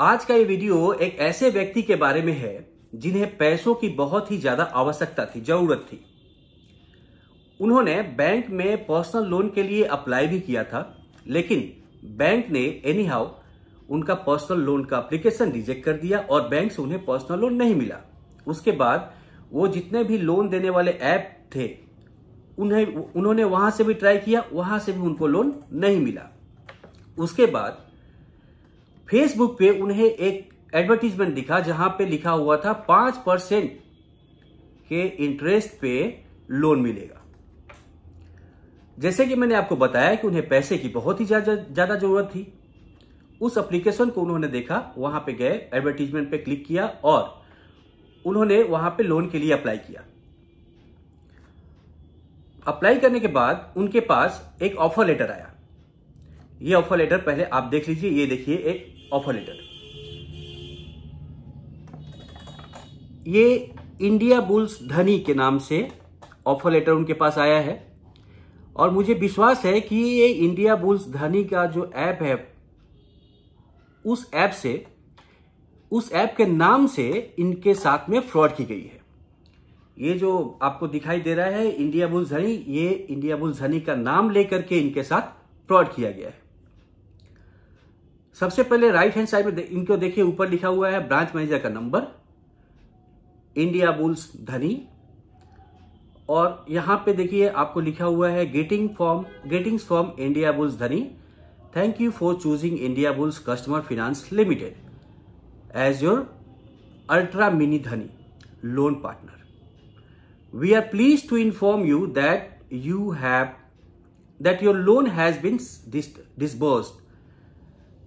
आज का ये वीडियो एक ऐसे व्यक्ति के बारे में है जिन्हें पैसों की बहुत ही ज्यादा आवश्यकता थी जरूरत थी उन्होंने बैंक में पर्सनल लोन के लिए अप्लाई भी किया था लेकिन बैंक ने एनी हाउ उनका पर्सनल लोन का अप्लीकेशन रिजेक्ट कर दिया और बैंक से उन्हें पर्सनल लोन नहीं मिला उसके बाद वो जितने भी लोन देने वाले ऐप थे उन्हें उन्होंने वहां से भी ट्राई किया वहां से भी उनको लोन नहीं मिला उसके बाद फेसबुक पे उन्हें एक एडवर्टीजमेंट दिखा जहां पे लिखा हुआ था पांच परसेंट के इंटरेस्ट पे लोन मिलेगा जैसे कि मैंने आपको बताया कि उन्हें पैसे की बहुत ही ज्यादा जरूरत थी उस एप्लीकेशन को उन्होंने देखा वहां पे गए एडवर्टीजमेंट पे क्लिक किया और उन्होंने वहां पे लोन के लिए अप्लाई किया अप्लाई करने के बाद उनके पास एक ऑफर लेटर आया ये ऑफर लेटर पहले आप देख लीजिए ये देखिए एक ऑफर लेटर ये इंडिया बुल्स धनी के नाम से ऑफर लेटर उनके पास आया है और मुझे विश्वास है कि ये इंडिया बुल्स धनी का जो ऐप है उस ऐप से उस ऐप के नाम से इनके साथ में फ्रॉड की गई है ये जो आपको दिखाई दे रहा है इंडिया बुल्स धनी ये इंडिया बुल्स धनी का नाम लेकर के इनके साथ फ्रॉड किया गया है सबसे पहले राइट हैंड साइड में इनको देखिए ऊपर लिखा हुआ है ब्रांच मैनेजर का नंबर इंडिया बुल्स धनी और यहां पे देखिए आपको लिखा हुआ है greetings from greetings from Indiabulls Dhani thank you for choosing Indiabulls customer finance limited as your ultra mini Dhani loan partner we are please to inform you that you have that your loan has been disbursed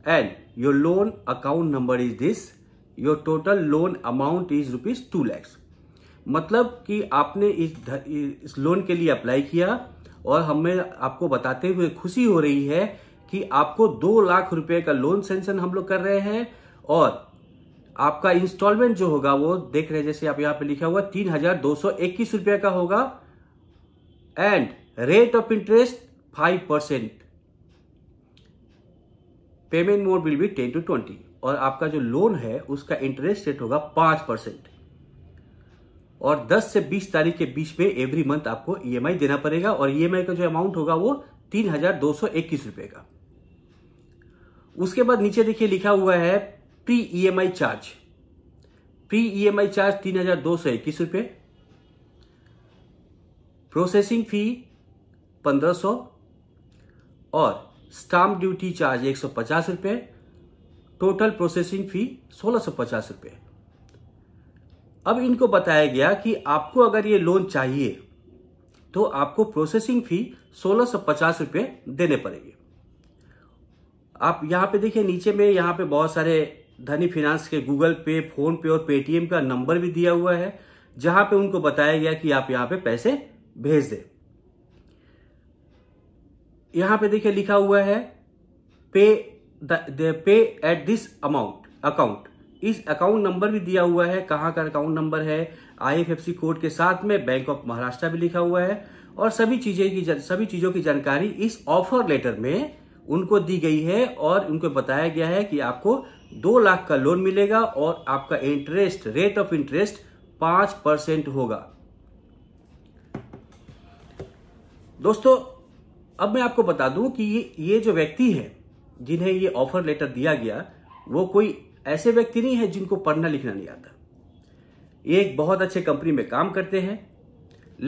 and your loan account number is this your total loan amount is rupees two lakhs मतलब कि आपने इस इस loan के लिए apply किया और हमें आपको बताते हुए खुशी हो रही है कि आपको दो लाख रुपए का लोन सेंशन हम लोग कर रहे हैं और आपका इंस्टॉलमेंट जो होगा वो देख रहे हैं जैसे आप यहाँ पे लिखा हुआ तीन हजार दो सौ इक्कीस रुपये का होगा and rate of interest five percent payment mode will be ten to twenty और आपका जो लोन है उसका इंटरेस्ट रेट होगा पांच परसेंट और 10 से 20 तारीख के बीच में एवरी मंथ आपको ईएमआई e देना पड़ेगा और ईएमआई e का जो अमाउंट होगा वो तीन हजार दो सौ इक्कीस रुपए का उसके बाद नीचे देखिए लिखा हुआ है pre EMI charge pre EMI charge तीन हजार दो सौ इक्कीस रुपए प्रोसेसिंग फी पंद्रह सौ और स्टाम्प ड्यूटी चार्ज एक सौ पचास रुपये टोटल प्रोसेसिंग फी सोलह सौ पचास रुपये अब इनको बताया गया कि आपको अगर ये लोन चाहिए तो आपको प्रोसेसिंग फी सोलह सौ पचास रुपये देने पड़ेंगे आप यहाँ पे देखिए नीचे में यहाँ पे बहुत सारे धनी फिनांस के गूगल पे फोन पे और पेटीएम का नंबर भी दिया हुआ है जहाँ पे उनको बताया गया कि आप यहाँ पे पैसे भेज दें यहां पे देखिए लिखा हुआ है pay the pay at this amount account इस अकाउंट नंबर भी दिया हुआ है कहाँ का अकाउंट नंबर है आईएफएफसी कोड के साथ में बैंक ऑफ महाराष्ट्र भी लिखा हुआ है और सभी चीजें की सभी चीजों की जानकारी इस ऑफर लेटर में उनको दी गई है और उनको बताया गया है कि आपको दो लाख का लोन मिलेगा और आपका इंटरेस्ट रेट ऑफ इंटरेस्ट पांच परसेंट होगा दोस्तों अब मैं आपको बता दूं कि ये ये जो व्यक्ति है जिन्हें ये ऑफर लेटर दिया गया वो कोई ऐसे व्यक्ति नहीं है जिनको पढ़ना लिखना नहीं आता ये एक बहुत अच्छे कंपनी में काम करते हैं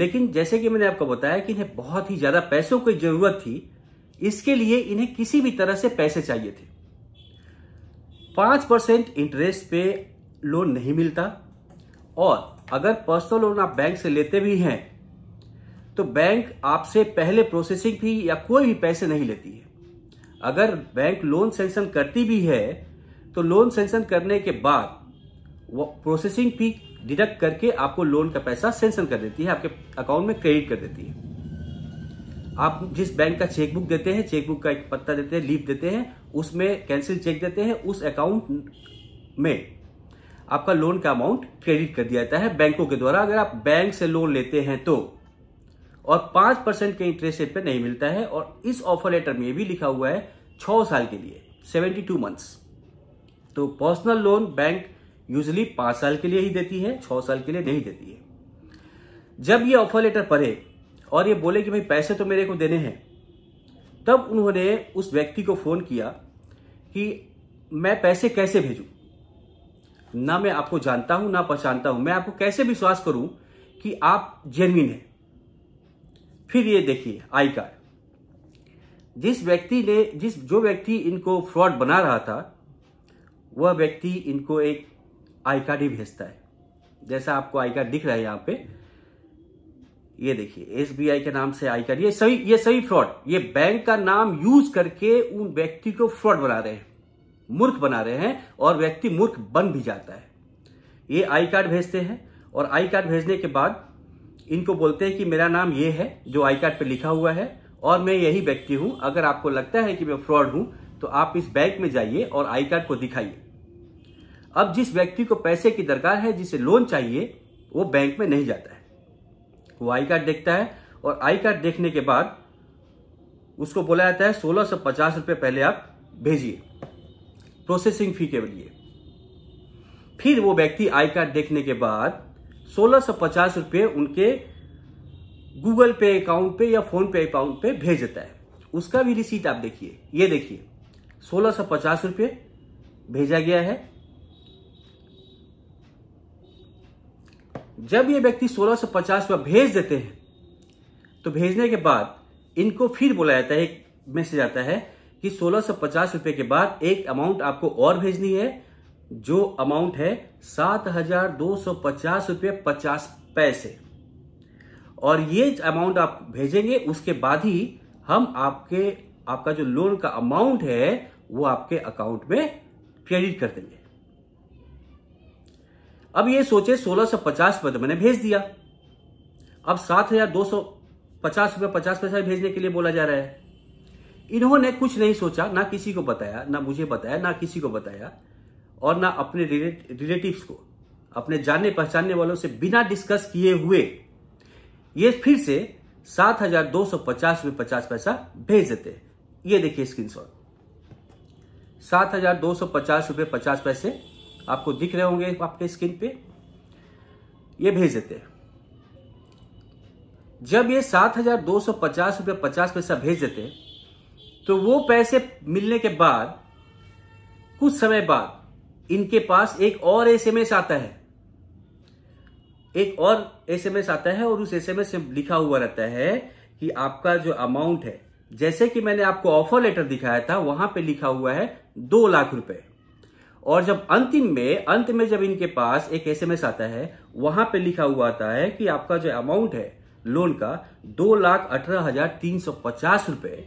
लेकिन जैसे कि मैंने आपको बताया कि इन्हें बहुत ही ज़्यादा पैसों की ज़रूरत थी इसके लिए इन्हें किसी भी तरह से पैसे चाहिए थे पाँच परसेंट इंटरेस्ट पे लोन नहीं मिलता और अगर पर्सनल लोन आप बैंक से लेते भी हैं तो बैंक आपसे पहले प्रोसेसिंग फी या कोई भी पैसे नहीं लेती है अगर बैंक लोन सेंक्शन करती भी है तो लोन सेंक्शन करने के बाद वो प्रोसेसिंग फी डिडक्ट करके आपको लोन का पैसा सेंक्शन कर देती है आपके अकाउंट में क्रेडिट कर देती है आप जिस बैंक का चेकबुक देते हैं चेकबुक का एक पत्ता देते हैं लीफ देते हैं उसमें कैंसिल चेक देते हैं उस अकाउंट में आपका लोन का अमाउंट क्रेडिट कर दिया जाता है बैंकों के द्वारा अगर आप बैंक से लोन लेते हैं तो और पांच परसेंट के इंटरेस्ट रेट पे नहीं मिलता है और इस ऑफर लेटर में भी लिखा हुआ है छ साल के लिए सेवेंटी टू मंथस तो पर्सनल लोन बैंक यूजली पांच साल के लिए ही देती है छ साल के लिए नहीं देती है जब ये ऑफर लेटर पढ़े और ये बोले कि भाई पैसे तो मेरे को देने हैं तब उन्होंने उस व्यक्ति को फ़ोन किया कि मैं पैसे कैसे भेजू ना मैं आपको जानता हूं ना पहचानता हूं मैं आपको कैसे विश्वास करूं कि आप जेनविन हैं फिर ये देखिए आई कार्ड जिस व्यक्ति ने जिस जो व्यक्ति इनको फ्रॉड बना रहा था वह व्यक्ति इनको एक आई कार्ड ही भेजता है जैसा आपको आई कार्ड दिख रहा है यहाँ पे ये देखिए एस के नाम से आई कार्ड ये सही ये सही फ्रॉड ये बैंक का नाम यूज करके उन व्यक्ति को फ्रॉड बना रहे हैं मूर्ख बना रहे हैं और व्यक्ति मूर्ख बन भी जाता है ये आई कार्ड भेजते हैं और आई कार्ड भेजने के बाद इनको बोलते हैं कि मेरा नाम ये है जो आई कार्ड पर लिखा हुआ है और मैं यही व्यक्ति हूं अगर आपको लगता है कि मैं फ्रॉड हूं तो आप इस बैंक में जाइए और आई कार्ड को दिखाइए अब जिस व्यक्ति को पैसे की दरकार है जिसे लोन चाहिए वो बैंक में नहीं जाता है वो आई कार्ड देखता है और आई कार्ड देखने के बाद उसको बोला जाता है सोलह सौ पचास रुपये पहले आप भेजिए प्रोसेसिंग फी के लिए फिर वो व्यक्ति आई कार्ड देखने के बाद सोलह सौ पचास रुपये उनके गूगल पे अकाउंट पे या फोन पे अकाउंट पे भेज देता है उसका भी रिसीट आप देखिए ये देखिए सोलह सौ पचास रुपये भेजा गया है जब ये व्यक्ति सोलह सौ पचास रुपया भेज देते हैं तो भेजने के बाद इनको फिर बोला जाता है एक मैसेज आता है कि सोलह सौ पचास रुपये के बाद एक अमाउंट आपको और भेजनी है जो अमाउंट है सात हजार दो सौ पचास रुपये पचास पैसे और ये अमाउंट आप भेजेंगे उसके बाद ही हम आपके आपका जो लोन का अमाउंट है वो आपके अकाउंट में क्रेडिट कर देंगे अब ये सोचे सोलह सौ पचास रुपये तो मैंने भेज दिया अब सात हजार दो सौ पचास रुपये पचास पैसा भेजने के लिए बोला जा रहा है इन्होंने कुछ नहीं सोचा ना किसी को बताया ना मुझे बताया ना किसी को बताया और ना अपने रिलेटिव्स को अपने जानने पहचानने वालों से बिना डिस्कस किए हुए ये फिर से सात हजार दो सौ पचास में पचास पैसा भेज देते हैं ये देखिए स्क्रीनशॉट सात हजार दो सौ पचास रुपये पचास पैसे आपको दिख रहे होंगे आपके स्क्रीन पे ये भेज देते हैं जब ये सात हजार दो सौ पचास रुपये पचास पैसा भेज देते हैं तो वो पैसे मिलने के बाद कुछ समय बाद इनके पास एक और एसएमएस आता है एक और एसएमएस आता है और उस एसएमएस में लिखा हुआ रहता है कि आपका जो अमाउंट है जैसे कि मैंने आपको ऑफर लेटर दिखाया था वहां पे लिखा हुआ है दो लाख रुपए और जब अंतिम में अंत में जब इनके पास एक एसएमएस आता है वहां पे लिखा हुआ आता है कि आपका जो अमाउंट है लोन का दो लाख अठारह हजार तीन सौ पचास रुपए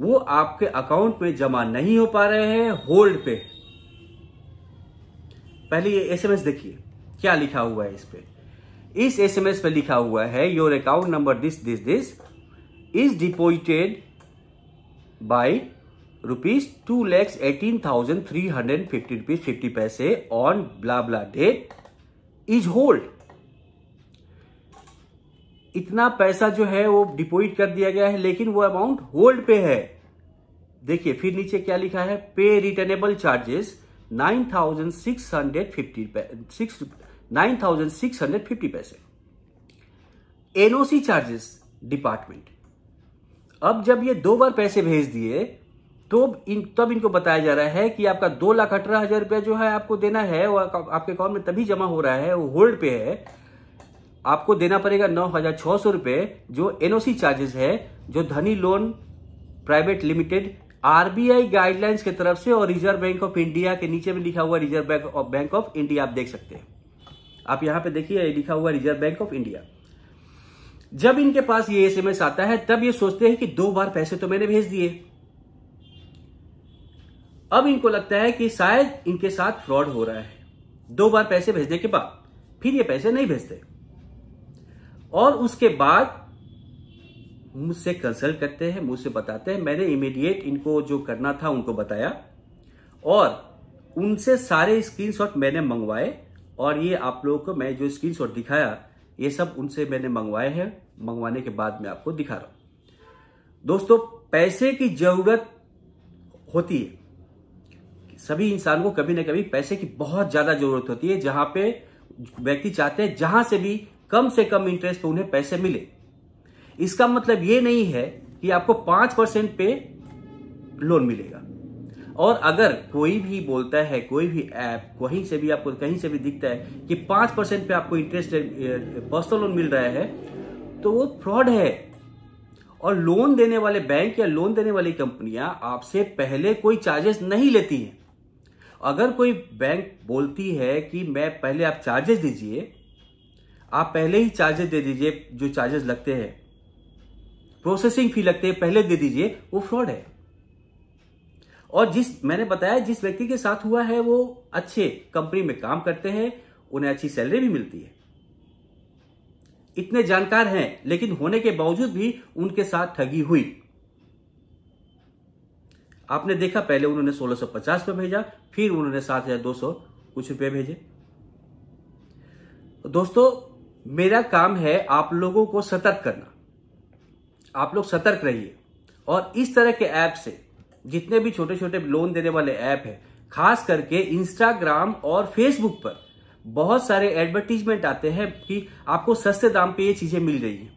वो आपके अकाउंट में जमा नहीं हो पा रहे हैं होल्ड पे पहले ये एसएमएस देखिए क्या लिखा हुआ है इस पर इस एसएमएस पे लिखा हुआ है your account number this this this is deposited by rupees two lakhs eighteen thousand three hundred fifty rupees fifty paise on blah blah date is hold इतना पैसा जो है वो डिपोजिट कर दिया गया है लेकिन वो अमाउंट होल्ड पे है देखिए फिर नीचे क्या लिखा है पे returnable charges 9,650 six hundred fifty six nine thousand six hundred fifty paise NOC charges department अब जब ये दो बार पैसे भेज दिए तो इन तब इनको बताया जा रहा है कि आपका दो लाख अठारह हजार रुपया जो है आपको देना है वो आपके अकाउंट में तभी जमा हो रहा है वो होल्ड पे है आपको देना पड़ेगा नौ हजार छह सौ रुपये जो एनओसी चार्जेस है जो Dhani loan private limited RBI guidelines की तरफ से और रिजर्व बैंक ऑफ इंडिया के नीचे में लिखा हुआ reserve bank of bank of India आप देख सकते हैं आप यहां पे देखिए लिखा हुआ रिजर्व बैंक ऑफ इंडिया जब इनके पास ये एसएमएस आता है तब ये सोचते हैं कि दो बार पैसे तो मैंने भेज दिए अब इनको लगता है कि शायद इनके साथ फ्रॉड हो रहा है दो बार पैसे भेजने के बाद फिर ये पैसे नहीं भेजते और उसके बाद मुझसे कंसल्ट करते हैं मुझसे बताते हैं मैंने इमीडिएट इनको जो करना था उनको बताया और उनसे सारे स्क्रीनशॉट मैंने मंगवाए और ये आप लोगों को मैं जो स्क्रीनशॉट दिखाया ये सब उनसे मैंने मंगवाए हैं मंगवाने के बाद मैं आपको दिखा रहा हूं दोस्तों पैसे की जरूरत होती है सभी इंसान को कभी ना कभी पैसे की बहुत ज्यादा जरूरत होती है जहां पे व्यक्ति चाहते हैं जहां से भी कम से कम इंटरेस्ट पर उन्हें पैसे मिले इसका मतलब ये नहीं है कि आपको पांच परसेंट पे लोन मिलेगा और अगर कोई भी बोलता है कोई भी ऐप कहीं से भी आपको कहीं से भी दिखता है कि पांच परसेंट पे आपको इंटरेस्ट पर्सनल लोन मिल रहा है तो वो फ्रॉड है और लोन देने वाले बैंक या लोन देने वाली कंपनियां आपसे पहले कोई चार्जेस नहीं लेती हैं अगर कोई बैंक बोलती है कि मैं पहले आप चार्जेस दीजिए आप पहले ही चार्जेस दे दीजिए जो चार्जेस लगते हैं प्रोसेसिंग फी लगते है पहले दे दीजिए वो फ्रॉड है और जिस मैंने बताया जिस व्यक्ति के साथ हुआ है वो अच्छे कंपनी में काम करते हैं उन्हें अच्छी सैलरी भी मिलती है इतने जानकार हैं लेकिन होने के बावजूद भी उनके साथ ठगी हुई आपने देखा पहले उन्होंने सोलह सौ पचास रुपये भेजा फिर उन्होंने सात हजार दो सौ कुछ रुपए भेजे दोस्तों मेरा काम है आप लोगों को सतर्क करना आप लोग सतर्क रहिए और इस तरह के ऐप से जितने भी छोटे छोटे लोन देने वाले ऐप हैं खास करके इंस्टाग्राम और फेसबुक पर बहुत सारे एडवर्टीजमेंट आते हैं कि आपको सस्ते दाम पे ये चीजें मिल रही है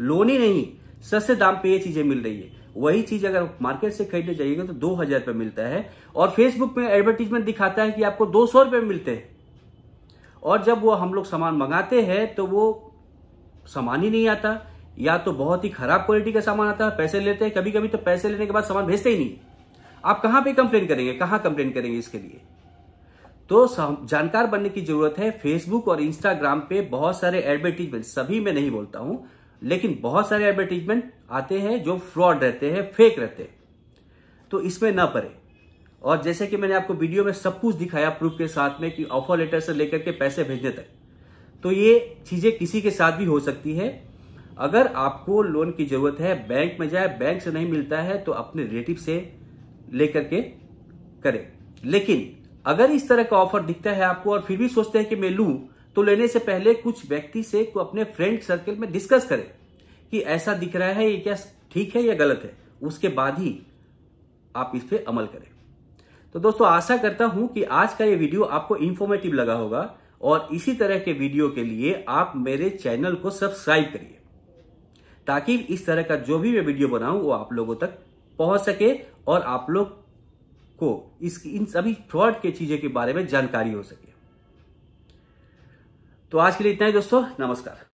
लोन ही नहीं सस्ते दाम पे ये चीजें मिल रही है वही चीज अगर मार्केट से खरीदने जाइएगा तो दो हजार रुपये मिलता है और फेसबुक में एडवर्टीजमेंट दिखाता है कि आपको दो सौ रुपये मिलते हैं और जब वो हम लोग सामान मंगाते हैं तो वो सामान ही नहीं आता या तो बहुत ही खराब क्वालिटी का सामान आता है पैसे लेते हैं कभी कभी तो पैसे लेने के बाद सामान भेजते ही नहीं आप कहां पे कंप्लेन करेंगे कहां कंप्लेन करेंगे इसके लिए तो जानकार बनने की जरूरत है फेसबुक और इंस्टाग्राम पे बहुत सारे एडवर्टीजमेंट सभी में नहीं बोलता हूं लेकिन बहुत सारे एडवर्टीजमेंट आते हैं जो फ्रॉड रहते हैं फेक रहते हैं तो इसमें ना पड़े और जैसे कि मैंने आपको वीडियो में सब कुछ दिखाया प्रूफ के साथ में कि ऑफर लेटर से लेकर के पैसे भेजने तक तो ये चीजें किसी के साथ भी हो सकती है अगर आपको लोन की जरूरत है बैंक में जाए बैंक से नहीं मिलता है तो अपने रिलेटिव से लेकर के करें लेकिन अगर इस तरह का ऑफर दिखता है आपको और फिर भी सोचते हैं कि मैं लू तो लेने से पहले कुछ व्यक्ति से को अपने फ्रेंड सर्कल में डिस्कस करें कि ऐसा दिख रहा है ये क्या ठीक है या गलत है उसके बाद ही आप इस पर अमल करें तो दोस्तों आशा करता हूं कि आज का ये वीडियो आपको इन्फॉर्मेटिव लगा होगा और इसी तरह के वीडियो के लिए आप मेरे चैनल को सब्सक्राइब करिए ताकि इस तरह का जो भी मैं वीडियो बनाऊं वो आप लोगों तक पहुंच सके और आप लोग को इस इन सभी फ्रॉड के चीजों के बारे में जानकारी हो सके तो आज के लिए इतना ही दोस्तों नमस्कार